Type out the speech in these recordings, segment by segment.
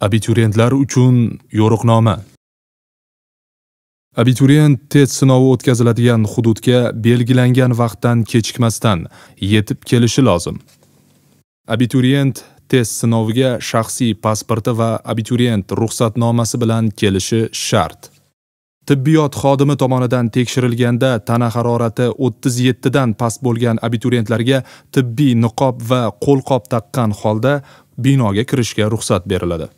Abituriyentlar uchun yo'riqnoma. Abituriyent test sinovi o'tkaziladigan hududga belgilangan vaqtdan kechikmasdan yetib kelishi lozim. Abituriyent test sinoviga shaxsiy pasporti va abituriyent ruxsatnomasi bilan kelishi shart. tibbiyot xodimi tomonidan tekshirilganda tana harorati 37 dan past bo'lgan abituriyentlarga tibbiy niqob va qo'lqop taqqan holda binoga kirishga ruxsat beriladi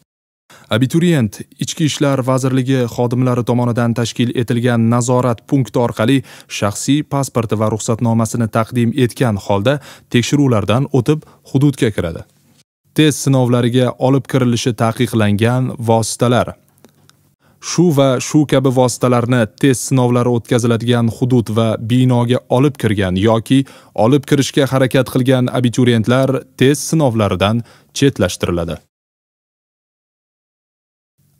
abituriyent ichki ishlar vazirligi xodimlari tomonidan tashkil etilgan nazorat punkti orqali shaxsiy pasporti va ruxsatnomasini taqdim etgan holda tekshiruvlardan o'tib hududga kiradi test sinovlariga olib kirilishi taqiqlangan vositalar shu va shu kabi vositalarni test sinovlari o'tkaziladigan hudud va binoga olib kirgan yoki olib kirishga harakat qilgan abituriyentlar test sinovlaridan chetlashtiriladi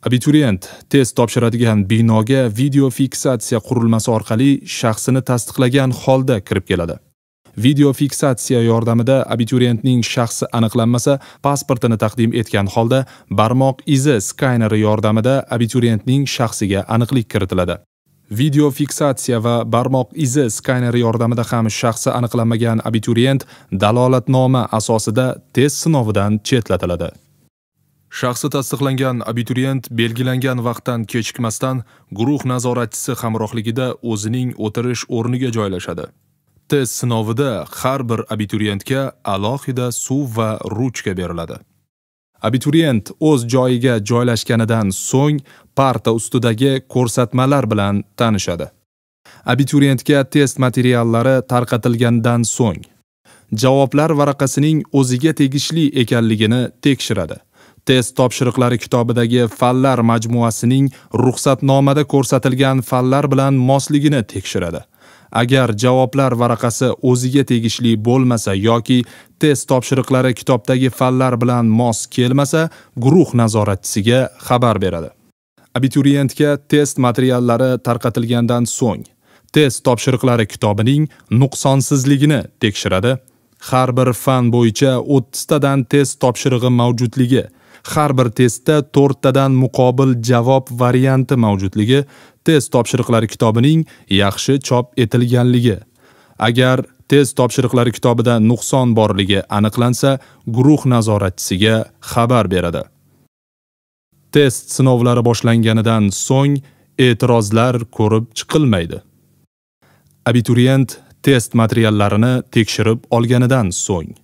abituriyent test topshiradigan binoga video fiksatsiya qurilmasi orqali shaxsini tasdiqlagan holda kirib keladi video fiksatsiya yordamida abituriyentning shaxsi aniqlanmasa pasportini taqdim etgan holda barmoq izi skaneri yordamida abituriyentning shaxsiga aniqlik kiritiladi video fiksatsiya va barmoq izi skaneri yordamida ham shaxsi aniqlanmagan abituriyent dalolatnoma asosida test sinovidan chetlatiladi shaxsi tasdiqlangan abituriyent belgilangan vaqtdan kechikmasdan guruh nazoratchisi hamrohligida o'zining o'tirish o'rniga joylashadi test sinovida har bir abituriyentga alohida suv va ruchka beriladi abituriyent o'z joyiga joylashganidan so'ng parta ustidagi ko'rsatmalar bilan tanishadi abituriyentga test materiallari tarqatilgandan so'ng javoblar varaqasining o'ziga tegishli ekanligini tekshiradi test topshiriqlari kitobidagi fanlar majmuasining ruxsatnomada ko'rsatilgan fanlar bilan mosligini tekshiradi. Agar javoblar varaqasi o'ziga tegishli bo'lmasa yoki test topshiriqlari kitobdagi fanlar bilan mos kelmasa, guruh nazoratchisiga xabar beradi. Abituriyentga test materiallari tarqatilgandan so'ng test topshiriqlari kitobining nuqsonsizligini tekshiradi. Har bir fan bo'yicha 30 tadan test topshirig'i mavjudligi har bir testda to'rttadan muqobil javob varianti mavjudligi test topshiriqlari kitobining yaxshi chop etilganligi agar test topshiriqlari kitobida nuqson borligi aniqlansa guruh nazoratchisiga xabar beradi test sinovlari boshlanganidan so'ng e'tirozlar ko'rib chiqilmaydi abituriyent test materiallarini tekshirib olganidan so'ng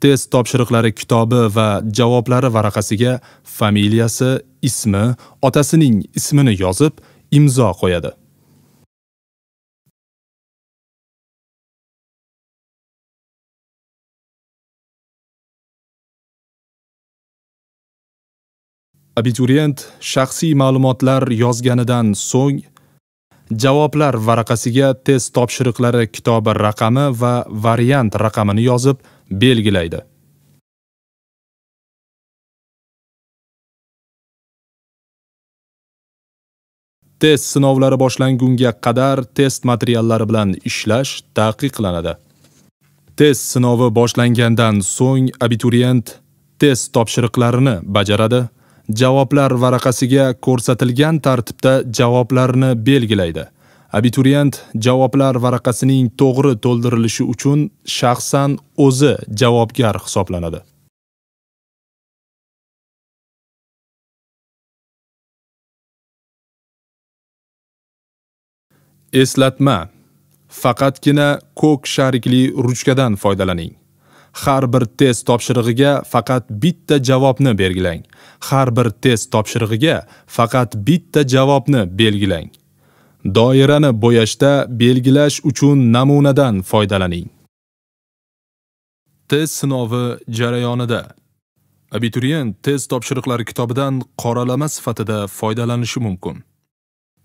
test topshiriqlari kitobi va javoblari varaqasiga familiyasi, ismi, otasining ismini yozib, imzo qo'yadi. abituriyent shaxsiy ma'lumotlar yozganidan so'ng javoblar varaqasiga test topshiriqlari kitobi raqami va variant raqamini yozib belgilaydi test sinovlari boshlangunga qadar test materiallari bilan ishlash taqiqlanadi test sinovi boshlangandan so'ng abituriyent test topshiriqlarini bajaradi javoblar varaqasiga ko'rsatilgan tartibda javoblarni belgilaydi Abituriyent javoblar varaqasining to'g'ri to'ldirilishi uchun shaxsan o'zi javobgar hisoblanadi. Eslatma Faqatgina ko'k sharikli ruchkadan foydalaning. Har bir test topshirig'iga faqat bitta javobni belgilang. Har bir test topshirig'iga faqat bitta javobni belgilang. Doirani bo'yashda belgilash uchun namunadan foydalaning. Test sinovi jarayonida abituriyent test topshiriqlari kitobidan qoralama sifatida foydalanishi mumkin.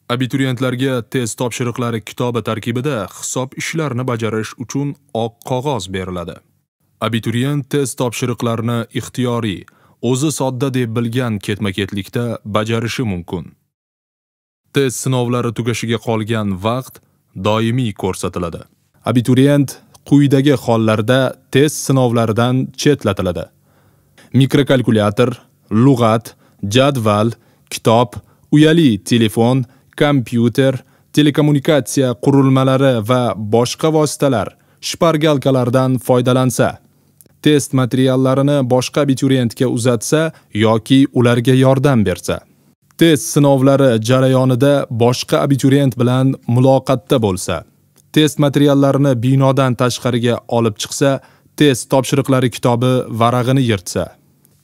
Abituriyentlarga test topshiriqlari kitobi tarkibida hisob ishlarini bajarish uchun oq qog'oz beriladi. Abituriyent test topshiriqlarini ixtiyoriy, o'zi sodda deb bilgan ketma-ketlikda bajarishi mumkin. test sinovlari tugashiga qolgan vaqt doimiy ko'rsatiladi. Abituriyent quyidagi hollarda test sinovlaridan chetlatiladi. Mikrokalkulyator, lug'at, jadval, kitob, uyali telefon, kompyuter, telekommunikatsiya qurilmalari va boshqa vositalar shpargalkalardan foydalansa, test materiallarini boshqa abituriyentga uzatsa yoki ularga yordam bersa test sinovlari jarayonida boshqa abituriyent bilan muloqotda bo'lsa, test materiallarini binodan tashqariga olib chiqsa, test topshiriqlari kitobi varag'ini yirtsa,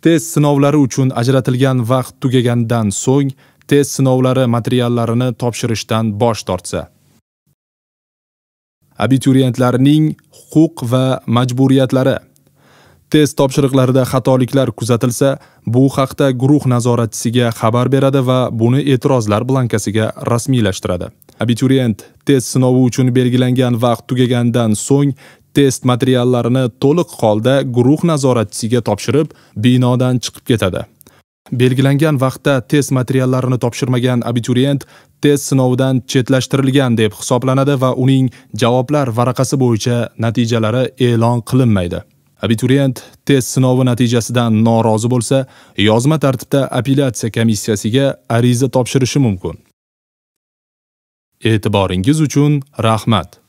test sinovlari uchun ajratilgan vaqt tugagandan so'ng test sinovlari materiallarini topshirishdan bosh tortsa, abituriyentlarning huquq va majburiyatlari test topshiriqlarida xatoliklar kuzatilsa bu haqda guruh nazoratchisiga xabar beradi va buni e'tirozlar blankasiga rasmiylashtiradi abituriyent test sinovi uchun belgilangan vaqt tugagandan so'ng test materiallarini to'liq holda guruh nazoratchisiga topshirib binodan chiqib ketadi belgilangan vaqtda test materiallarini topshirmagan abituriyent test sinovidan chetlashtirilgan deb hisoblanadi va uning javoblar varaqasi bo'yicha natijalari e'lon qilinmaydi abituriyent test sinovi natijasidan norozi bo'lsa yozma tartibda apellyatsiya komissiyasiga ariza topshirishi mumkin e'tiboringiz uchun rahmat